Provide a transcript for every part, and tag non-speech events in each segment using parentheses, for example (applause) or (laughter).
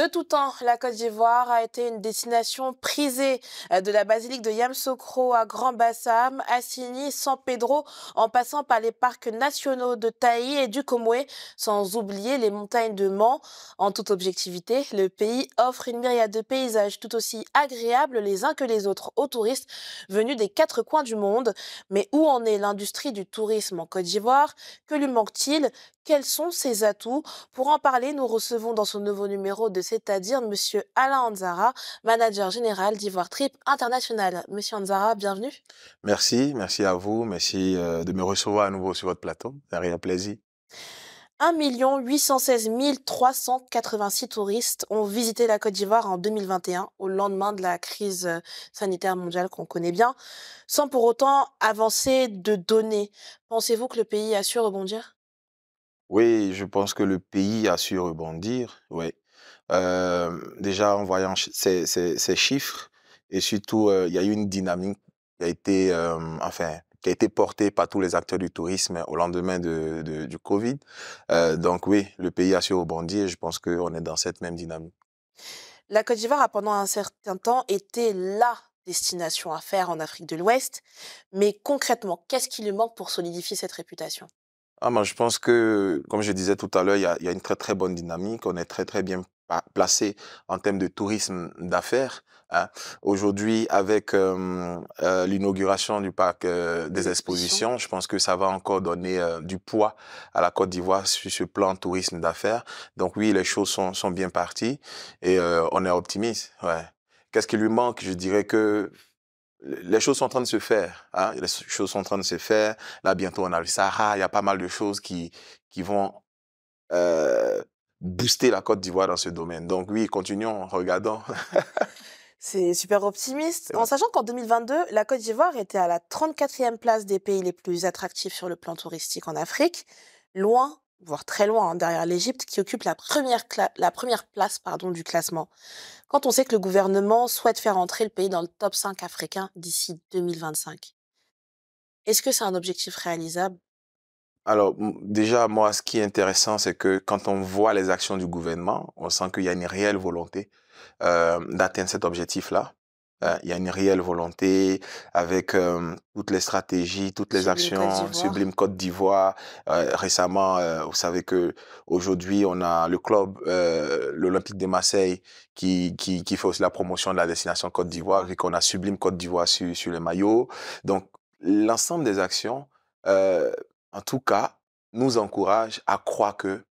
De tout temps, la Côte d'Ivoire a été une destination prisée euh, de la basilique de Yamsokro à Grand Bassam, Assini, San Pedro, en passant par les parcs nationaux de Taï et du Komwe, sans oublier les montagnes de Mans. En toute objectivité, le pays offre une myriade de paysages tout aussi agréables les uns que les autres aux touristes venus des quatre coins du monde. Mais où en est l'industrie du tourisme en Côte d'Ivoire Que lui manque-t-il quels sont ses atouts Pour en parler, nous recevons dans ce nouveau numéro de C'est-à-dire Monsieur Alain Anzara, manager général d'Ivoire Trip International. Monsieur Anzara, bienvenue. Merci, merci à vous, merci euh, de me recevoir à nouveau sur votre plateau. C'est un plaisir. 1 816 386 touristes ont visité la Côte d'Ivoire en 2021, au lendemain de la crise euh, sanitaire mondiale qu'on connaît bien, sans pour autant avancer de données. Pensez-vous que le pays a su rebondir oui, je pense que le pays a su rebondir. Oui. déjà, en voyant ces, chiffres, et surtout, il y a eu une dynamique qui a été, qui a été portée par tous les acteurs du tourisme au lendemain de, de, du Covid. donc oui, le pays a su rebondir. Et je pense qu'on est dans cette même dynamique. La Côte d'Ivoire a pendant un certain temps été la destination à faire en Afrique de l'Ouest. Mais concrètement, qu'est-ce qui lui manque pour solidifier cette réputation ah, je pense que, comme je disais tout à l'heure, il y, y a, une très très bonne dynamique. On est très très bien placé en termes de tourisme d'affaires. Hein. Aujourd'hui, avec euh, euh l'inauguration du parc euh, des expositions, je pense que ça va encore donner euh, du poids à la Côte d'Ivoire sur ce plan tourisme d'affaires. Donc oui, les choses sont, sont bien parties et on est optimiste. Ouais. Qu'est-ce qui lui manque Je dirais que les choses sont en train de se faire. Hein? Les choses sont en train de se faire. Là, bientôt, on a le Sahara. Il y a pas mal de choses qui, qui vont euh, booster la Côte d'Ivoire dans ce domaine. Donc oui, continuons, regardons. (laughs) C'est super optimiste. En sachant qu'en 2022, la Côte d'Ivoire était à la 34e place des pays les plus attractifs sur le plan touristique en Afrique, loin voire très loin, hein, derrière l'Égypte, qui occupe la première, la première place pardon, du classement, quand on sait que le gouvernement souhaite faire entrer le pays dans le top 5 africain d'ici 2025. Est-ce que c'est un objectif réalisable alors, déjà, moi, ce qui est intéressant, c'est que quand on voit les actions du gouvernement, on sent qu'il y a une réelle volonté euh, d'atteindre cet objectif-là. Euh, il y a une réelle volonté avec toutes les stratégies, toutes les actions. Sublime Côte d'Ivoire. Euh, récemment, euh, vous savez que aujourd'hui, on a le club, l'Olympique de Marseille, qui, qui, fait aussi la promotion de la destination Côte d'Ivoire, et qu'on a Sublime Côte d'Ivoire sur, sur le maillot. Donc, l'ensemble des actions, en tout cas, nous encourage à croire que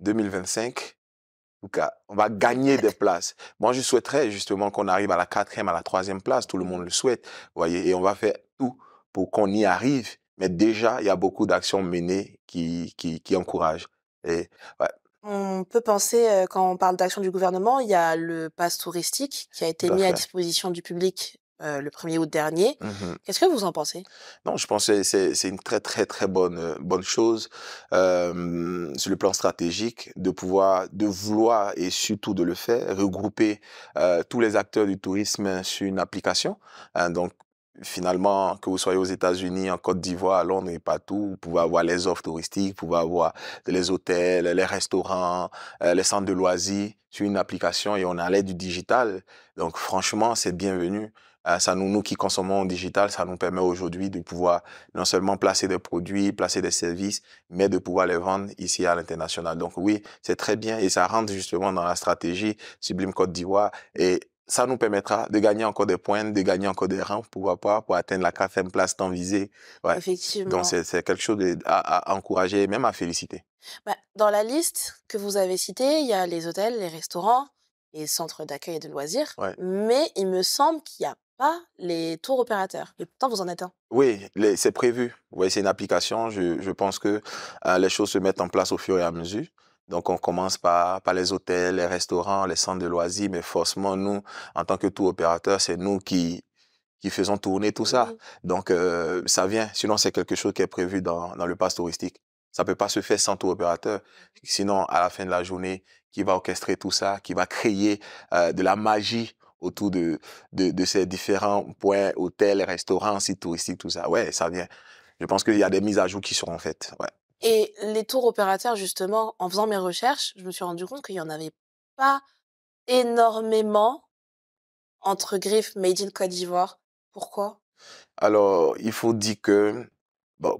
2025, cas, on va gagner des places. Moi, je souhaiterais justement qu'on arrive à la quatrième, à la troisième place. Tout le monde le souhaite, voyez. Et on va faire tout pour qu'on y arrive. Mais déjà, il y a beaucoup d'actions menées qui, qui, encouragent. On peut penser, euh, quand on parle d'action du gouvernement, il y a le pass touristique qui a été mis à disposition du public euh, le 1er août dernier. Mmh Qu'est-ce que vous en pensez Non, je pense que c'est une très très très bonne euh, bonne chose euh, sur le plan stratégique de pouvoir, de vouloir et surtout de le faire, regrouper tous les acteurs du tourisme sur une application. Hein, donc finalement, que vous soyez aux États-Unis, en Côte d'Ivoire, à Londres et partout, vous pouvez avoir les offres touristiques, vous pouvez avoir les hôtels, les restaurants, les centres de loisirs sur une application et on a l'aide du digital. Donc franchement, c'est bienvenu. Euh, ça nous, nous qui consommons en digital, ça nous permet aujourd'hui de pouvoir non seulement placer des produits, placer des services, mais de pouvoir les vendre ici à l'international. Donc oui, c'est très bien et ça rentre justement dans la stratégie Sublime Côte d'Ivoire et ça nous permettra de gagner encore des points, de gagner encore des rangs, pour pouvoir pour atteindre la quatrième place tant visée. Effectivement. Donc, c'est quelque chose à, encourager et même à féliciter. Bah, dans la liste que vous avez citée, il y a les hôtels, les restaurants, les centres d'accueil et de loisirs. Mais il me semble qu'il y a pas les tours opérateurs. Et pourtant, vous en êtes un. Oui, c'est prévu. Oui, c'est une application. Je, pense que euh, les choses se mettent en place au fur et à mesure. Donc, on commence par, les hôtels, les restaurants, les centres de loisirs, mais forcément, nous, en tant que tour opérateur, c'est nous qui, qui faisons tourner tout ça. Donc, euh, ça vient. Sinon, c'est quelque chose qui est prévu dans, dans le pass touristique. Ça ne peut pas se faire sans tour opérateur. Sinon, à la fin de la journée, qui va orchestrer tout ça, qui va créer euh, de la magie autour de, de, ces différents points, hôtels, restaurants, sites touristiques, tout ça. Ouais, ça vient. Je pense qu'il y a des mises à jour qui seront faites. Ouais. Et les tours opérateurs, justement, en faisant mes recherches, je me suis rendu compte qu'il n'y en avait pas énormément entre griffes Made in Côte d'Ivoire. Pourquoi Alors, il faut dire que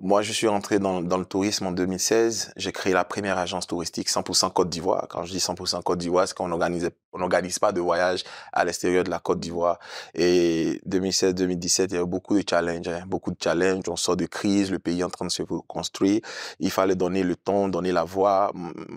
moi, je suis entré dans, le tourisme en 2016. J'ai créé la première agence touristique 100% Côte d'Ivoire. Quand je dis 100% Côte d'Ivoire, c'est qu'on n'organise pas de voyage à l'extérieur de la Côte d'Ivoire. Et 2016-2017, il y a eu beaucoup de challenges. Hein. beaucoup de challenges. On sort de crise, le pays est en train de se construire. Il fallait donner le ton, donner la voix,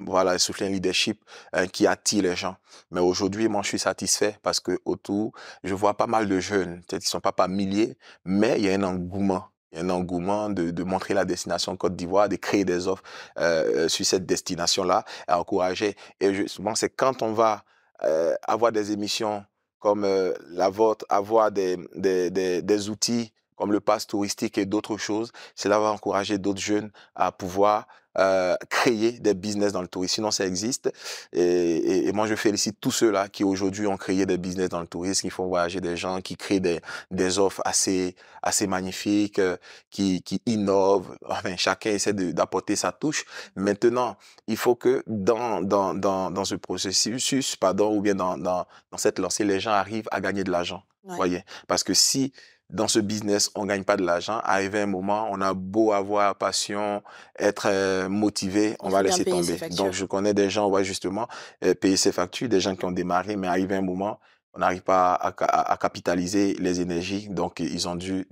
voilà, souffler un leadership hein, qui attire les gens. Mais aujourd'hui, moi, je suis satisfait parce que autour, je vois pas mal de jeunes. Ils ne sont pas par milliers, mais il y a un engouement un engouement de, montrer la destination Côte d'Ivoire, de créer des offres euh, euh, sur cette destination-là, encourager. Et justement, c'est quand on va euh, avoir des émissions comme la vôtre, avoir des, des outils comme le pass touristique et d'autres choses. Cela va encourager d'autres jeunes à pouvoir euh, créer des business dans le tourisme. Sinon, ça existe. Et, et, et moi, je félicite tous ceux-là qui aujourd'hui ont créé des business dans le tourisme, qui font voyager des gens, qui créent des, des offres assez, assez magnifiques, euh, qui, qui innovent. (laughs) Enfin, chacun essaie d'apporter sa touche. Maintenant, il faut que dans, dans, dans, dans ce processus, pardon, ou bien dans, dans, dans cette lancée, les gens arrivent à gagner de l'argent. vous Voyez, parce que si dans ce business, on gagne pas de l'argent. Arrivé un moment, on a beau avoir passion, être euh, motivé, on, va laisser tomber. Donc, je connais des gens, ouais, justement, euh, payer ses factures, des gens qui ont démarré, mais arrivé un moment, on n'arrive pas à, capitaliser les énergies. Donc, ils ont dû,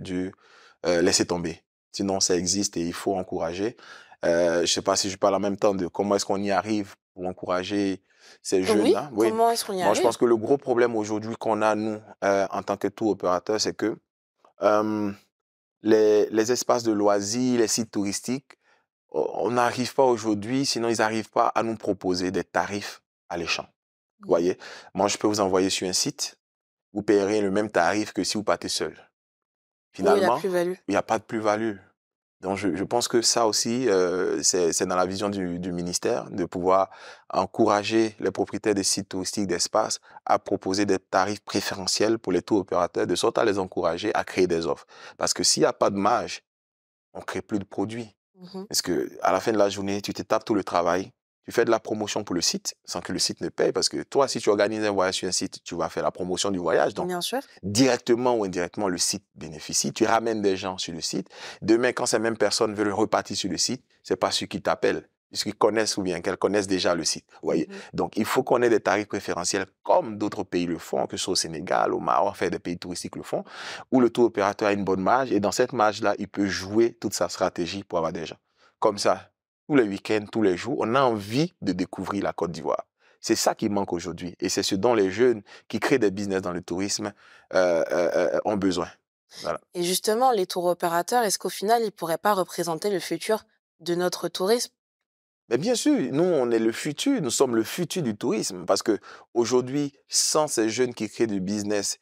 euh, laisser tomber. Sinon, ça existe et il faut encourager. je sais pas si je parle en même temps de comment est-ce qu'on y arrive pour encourager ces jeunes-là. Oui, Comment est-ce qu'on y arrive Moi, je pense que le gros problème aujourd'hui qu'on a, nous, en tant que tout opérateur, c'est que les, espaces de loisirs, les sites touristiques, on n'arrive pas aujourd'hui, sinon ils n'arrivent pas à nous proposer des tarifs alléchants. Vous voyez Moi, je peux vous envoyer sur un site, vous payerez le même tarif que si vous partez seul. Finalement, il n'y a, pas de plus-value. Donc je, pense que ça aussi, euh, c'est dans la vision du, ministère de pouvoir encourager les propriétaires des sites touristiques d'espace à proposer des tarifs préférentiels pour les taux opérateurs, de sorte à les encourager à créer des offres. Parce que s'il n'y a pas de marge, on ne crée plus de produits. Mmh Parce que à la fin de la journée, tu te tapes tout le travail, tu fais de la promotion pour le site sans que le site ne paye parce que toi, si tu organises un voyage sur un site, tu vas faire la promotion du voyage. Donc, Bien directement ou indirectement, le site bénéficie. Tu ramènes des gens sur le site. Demain, quand ces mêmes personnes veulent repartir sur le site, c'est pas ceux qui t'appellent qui connaissent ou bien qu'elles connaissent déjà le site. Voyez. Mhm. Donc, il faut qu'on ait des tarifs préférentiels comme d'autres pays le font, que ce soit au Sénégal, au Maroc, enfin, des pays touristiques le font, où le tour opérateur a une bonne marge et dans cette marge-là, il peut jouer toute sa stratégie pour avoir des gens. Comme ça, tous les week-ends, tous les jours, on a envie de découvrir la Côte d'Ivoire. C'est ça qui manque aujourd'hui. Et c'est ce dont les jeunes qui créent des business dans le tourisme euh, euh, euh, ont besoin. Et justement, les tours opérateurs, est-ce qu'au final, ils ne pourraient pas représenter le futur de notre tourisme mais bien sûr, nous, on est le futur, nous sommes le futur du tourisme, parce que aujourd'hui, sans ces jeunes qui créent des business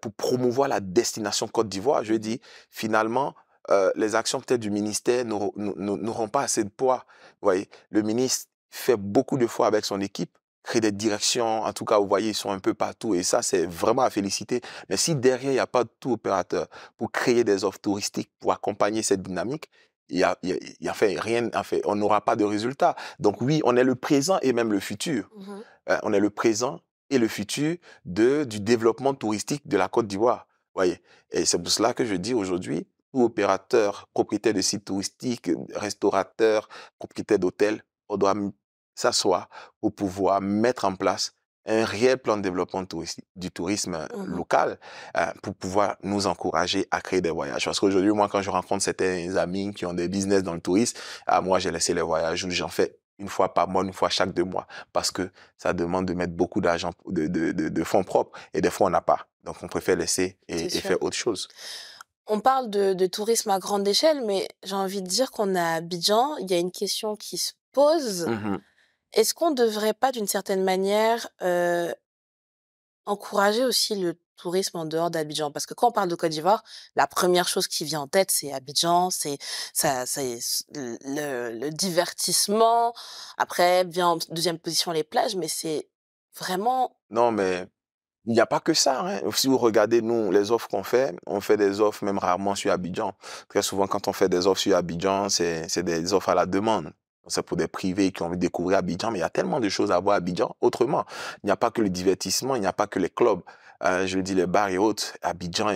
pour promouvoir la destination Côte d'Ivoire, je dis, finalement, euh, les actions peut-être du ministère n'auront pas assez de poids. Vous voyez, le ministre fait beaucoup de fois avec son équipe, crée des directions. En tout cas, vous voyez, ils sont un peu partout et ça, c'est vraiment à féliciter. Mais si derrière, il n'y a pas de tout opérateur pour créer des offres touristiques, pour accompagner cette dynamique, il y a, y a fait rien, en fait, on n'aura pas de résultat. Donc oui, on est le présent et même le futur. Mmh euh, on est le présent et le futur de, du développement touristique de la Côte d'Ivoire. Voyez. Et c'est pour cela que je dis aujourd'hui, tout opérateur, propriétaire de sites touristiques, restaurateur, propriétaire d'hôtels, on doit s'asseoir pour pouvoir mettre en place un réel plan de développement du tourisme euh, mmh local euh, pour pouvoir nous encourager à créer des voyages. Parce qu'aujourd'hui, moi, quand je rencontre certains amis qui ont des business dans le tourisme, ah, moi, j'ai laissé les voyages j'en fais une fois par mois, une fois chaque deux mois, parce que ça demande de mettre beaucoup d'argent, de, fonds propres, et des fois, on n'a pas. Donc, on préfère laisser et faire autre chose on parle de, tourisme à grande échelle, mais j'ai envie de dire qu'on a Abidjan, il y a une question qui se pose. Mmh Est-ce qu'on ne devrait pas, d'une certaine manière, euh, encourager aussi le tourisme en dehors d'Abidjan Parce que quand on parle de Côte d'Ivoire, la première chose qui vient en tête, c'est Abidjan, c'est le, divertissement. Après, vient en deuxième position les plages, mais c'est vraiment. Non, mais il n'y a pas que ça. Hein. Si vous regardez, nous, les offres qu'on fait, on fait des offres même rarement sur Abidjan. Très souvent, quand on fait des offres sur Abidjan, c'est des offres à la demande. C'est pour des privés qui ont envie de découvrir Abidjan, mais il y a tellement de choses à voir à Abidjan autrement. Il n'y a pas que le divertissement, il n'y a pas que les clubs euh, je dis les bars et autres, Abidjan,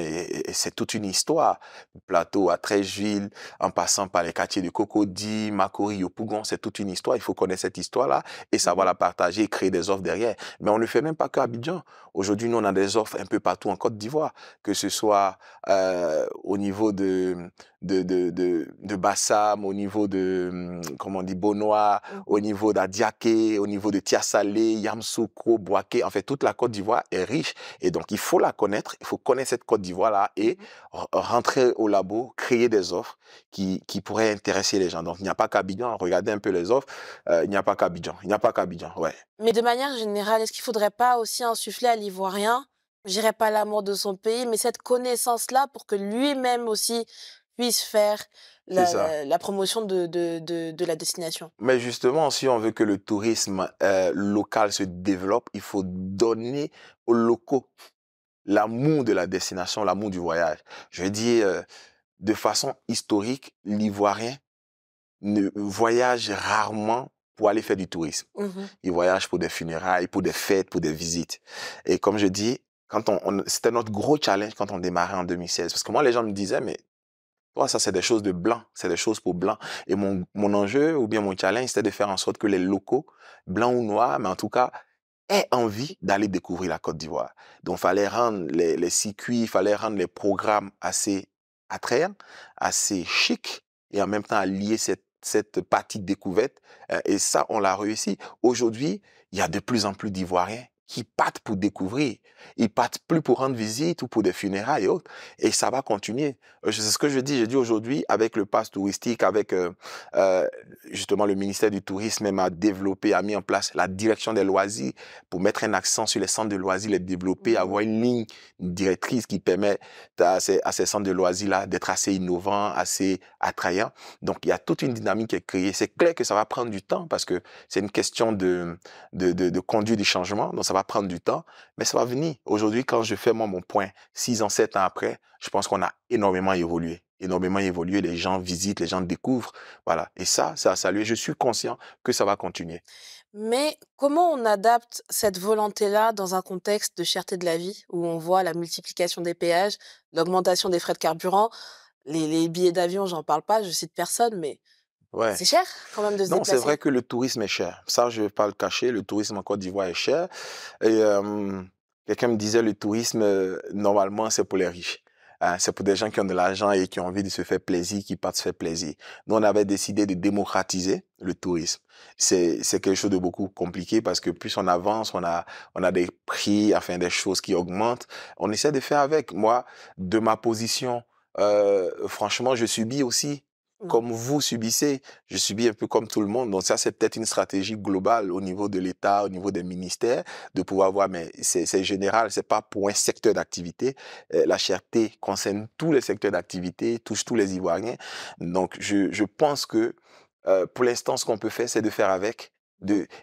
c'est toute une histoire. Plateau à Trècheville, en passant par les quartiers de Cocody, au Pougon, c'est toute une histoire. Il faut connaître cette histoire-là et mm-hmm. savoir la partager et créer des offres derrière. Mais on ne fait même pas qu'à Abidjan. Aujourd'hui, nous, on a des offres un peu partout en Côte d'Ivoire, que ce soit euh, au niveau de, de, de, de, Bassam, au niveau de, hum, comment on dit, bonoît mhm. au niveau d'Adiaké, au niveau de Tiassalé, Yamsoukou, Boaké. En fait, toute la Côte d'Ivoire est riche. Et donc, il faut la connaître, il faut connaître cette Côte d'Ivoire-là et mhm. rentrer au labo, créer des offres qui, pourraient intéresser les gens. Donc, il n'y a pas qu'Abidjan, regardez un peu les offres, euh, il n'y a pas qu'Abidjan, il n'y a pas qu'Abidjan, ouais. Mais de manière générale, est-ce qu'il ne faudrait pas aussi insuffler à l'Ivoirien, je dirais pas l'amour de son pays, mais cette connaissance-là pour que lui-même aussi puisse faire la, promotion de, de, la destination. Mais justement, si on veut que le tourisme euh, local se développe, il faut donner aux locaux l'amour de la destination, l'amour du voyage. Je dis, dire, euh, de façon historique, l'Ivoirien ne voyage rarement pour aller faire du tourisme. Mmh il voyage pour des funérailles, pour des fêtes, pour des visites. Et comme je dis, quand on, c'était notre gros challenge quand on démarrait en 2016. Parce que moi, les gens me disaient, mais ça, c'est des choses de blanc, c'est des choses pour blanc. Et mon, mon enjeu ou bien mon challenge, c'était de faire en sorte que les locaux, blancs ou noirs, mais en tout cas, aient envie d'aller découvrir la Côte d'Ivoire. Donc, il fallait rendre les, circuits, il fallait rendre les programmes assez attrayants, assez chics, et en même temps, lier cette, cette partie découverte. Euh, et ça, on l'a réussi. Aujourd'hui, il y a de plus en plus d'Ivoiriens qui partent pour découvrir. Ils partent plus pour rendre visite ou pour des funérailles et autres. Et ça va continuer. Euh, c'est ce que je dis. j'ai dit aujourd'hui, avec le pass touristique, avec euh, euh, justement le ministère du Tourisme même a développé, a mis en place la direction des loisirs pour mettre un accent sur les centres de loisirs, les développer, mmh. avoir une ligne directrice qui permet à ces, centres de loisirs-là d'être assez innovants, assez attrayants. Donc, il y a toute une dynamique qui est créée. C'est clair que ça va prendre du temps parce que c'est une question de, de, conduire du changement. Donc, ça va prendre du temps, mais ça va venir. Aujourd'hui, quand je fais mon point, six ans, sept ans après, je pense qu'on a énormément évolué énormément évolué, les gens visitent, les gens découvrent. Voilà. Et ça, ça a salué. Je suis conscient que ça va continuer. Mais comment on adapte cette volonté-là dans un contexte de cherté de la vie, où on voit la multiplication des péages, l'augmentation des frais de carburant, les, les billets d'avion, j'en parle pas, je cite personne, mais c'est cher quand même de se Non, c'est vrai que le tourisme est cher. Ça, je ne vais pas le cacher. Le tourisme en Côte d'Ivoire est cher. Et quelqu'un me disait, le tourisme, euh, normalement, c'est pour les riches. Hein. c'est pour des gens qui ont de l'argent et qui ont envie de se faire plaisir, qui partent se faire plaisir. Nous, on avait décidé de démocratiser le tourisme. C'est quelque chose de beaucoup compliqué parce que plus on avance, on a, on a des prix, enfin des choses qui augmentent. On essaie de faire avec. Moi, de ma position, euh, franchement, je subis aussi Mm. comme vous subissez, je subis un peu comme tout le monde. Donc ça, c'est peut-être une stratégie globale au niveau de l'État, au niveau des ministères, de pouvoir voir, mais c'est général, n'est pas pour un secteur d'activité. Euh, la cherté concerne tous les secteurs d'activité, touche tous les Ivoiriens. Donc je, pense que euh, pour l'instant, ce qu'on peut faire, c'est de faire avec.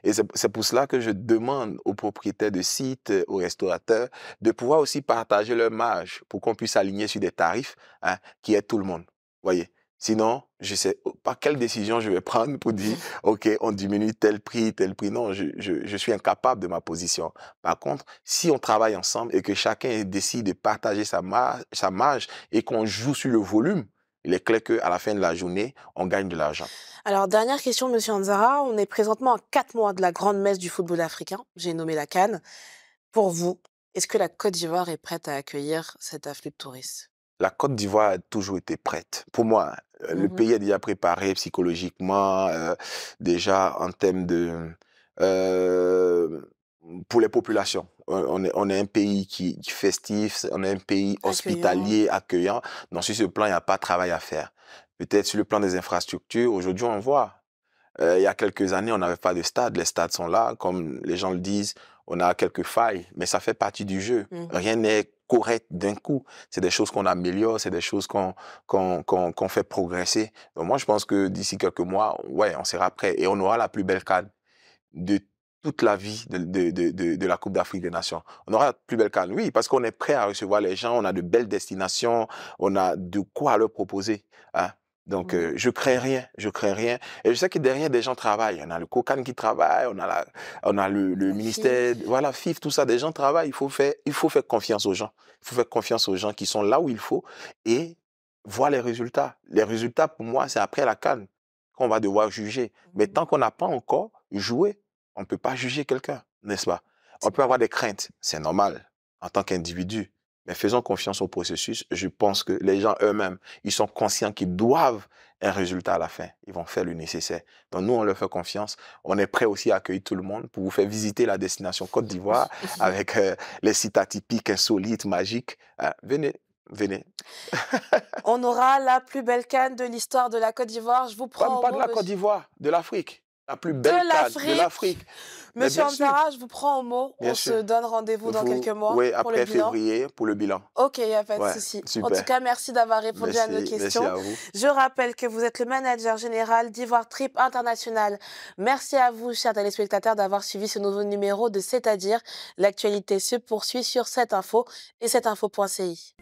et c'est pour cela que je demande aux propriétaires de sites, aux restaurateurs, de pouvoir aussi partager leur marge pour qu'on puisse aligner sur des tarifs hein, qui aident tout le monde. Voyez. Sinon, je sais pas quelle décision je vais prendre pour dire, (laughs) OK, on diminue tel prix, tel prix. Non, je, je, suis incapable de ma position. Par contre, si on travaille ensemble et que chacun décide de partager sa marge, sa marge et qu'on joue sur le volume, il est clair qu'à la fin de la journée, on gagne de l'argent. Alors, dernière question, Monsieur Anzara. On est présentement à quatre mois de la grande messe du football africain. J'ai nommé la Cannes. Pour vous, est-ce que la Côte d'Ivoire est prête à accueillir cet afflux de touristes La Côte d'Ivoire a toujours été prête. Pour moi, euh, le mmh pays est déjà préparé psychologiquement, euh, déjà en termes de... Euh, pour les populations. On est, on un pays qui, qui, festif, on est un pays hospitalier, accueillant. Donc sur ce plan, il n'y a pas de travail à faire. Peut-être sur le plan des infrastructures, aujourd'hui on voit. il y a quelques années, on n'avait pas de stade. Les stades sont là, comme les gens le disent, on a quelques failles, mais ça fait partie du jeu. Mmh. Rien n'est correct d'un coup. C'est des choses qu'on améliore, c'est des choses qu'on qu'on fait progresser. Donc moi, je pense que d'ici quelques mois, ouais, on sera prêt et on aura la plus belle canne de toute la vie de, de, de, de la Coupe d'Afrique des Nations. On aura la plus belle canne, oui, parce qu'on est prêt à recevoir les gens, on a de belles destinations, on a de quoi leur proposer. Hein. Donc, euh, je crée rien, je crée rien. Et je sais que derrière, des gens travaillent. On a le COCAN qui travaille, on a, le, ministère, voilà, FIF, tout ça, des gens travaillent. Il faut, faire, il faut faire confiance aux gens. Il faut faire confiance aux gens qui sont là où il faut et voir les résultats. Les résultats, pour moi, c'est après la canne qu'on va devoir juger. Mais mmh. tant qu'on n'a pas encore joué, on ne peut pas juger quelqu'un, n'est-ce pas On peut avoir des craintes, c'est normal, en tant qu'individu. Mais faisons confiance au processus. Je pense que les gens eux-mêmes, ils sont conscients qu'ils doivent un résultat à la fin. Ils vont faire le nécessaire. Donc nous, on leur fait confiance. On est prêt aussi à accueillir tout le monde pour vous faire visiter la destination Côte d'Ivoire (laughs) avec euh, les sites atypiques, insolites, magiques. Euh, venez, venez. on aura (laughs) la plus belle canne de l'histoire de la Côte d'Ivoire. Je vous promets. Pas, pas de la Côte d'Ivoire, de l'Afrique plus belle de l'Afrique. Monsieur Antara, je vous prends au mot. on se donne rendez-vous dans quelques mois. après pour le bilan. février pour le bilan. Ok, il n'y a pas de souci. En tout cas, merci d'avoir répondu à nos questions. Je rappelle que vous êtes le manager général d'Ivoire Trip International. Merci à vous, chers téléspectateurs, d'avoir suivi ce nouveau numéro de C'est-à-dire. L'actualité se poursuit sur cette info et cette info.ci.